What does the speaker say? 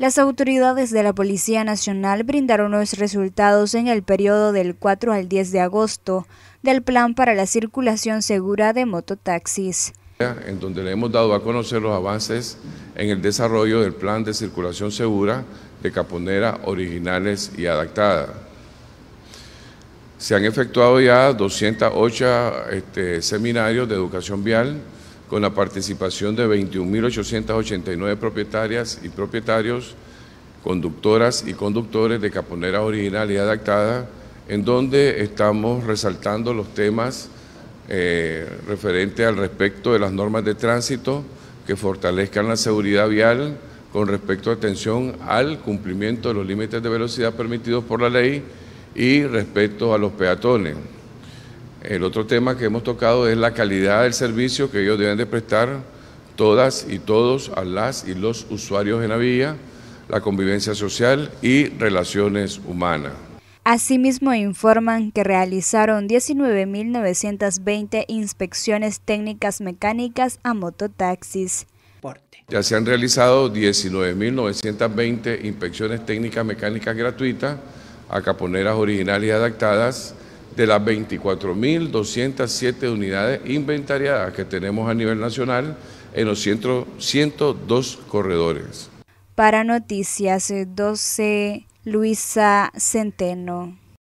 Las autoridades de la Policía Nacional brindaron los resultados en el periodo del 4 al 10 de agosto del Plan para la Circulación Segura de Mototaxis. En donde le hemos dado a conocer los avances en el desarrollo del Plan de Circulación Segura de Caponera Originales y Adaptada. Se han efectuado ya 208 este, seminarios de educación vial, con la participación de 21.889 propietarias y propietarios, conductoras y conductores de Caponera Original y Adaptada, en donde estamos resaltando los temas eh, referentes al respecto de las normas de tránsito que fortalezcan la seguridad vial con respecto a atención al cumplimiento de los límites de velocidad permitidos por la ley y respecto a los peatones. El otro tema que hemos tocado es la calidad del servicio que ellos deben de prestar todas y todos a las y los usuarios en la vía, la convivencia social y relaciones humanas. Asimismo, informan que realizaron 19.920 inspecciones técnicas mecánicas a mototaxis. Ya se han realizado 19.920 inspecciones técnicas mecánicas gratuitas a caponeras originales y adaptadas de las 24.207 unidades inventariadas que tenemos a nivel nacional en los 102 corredores. Para Noticias 12, eh, Luisa Centeno.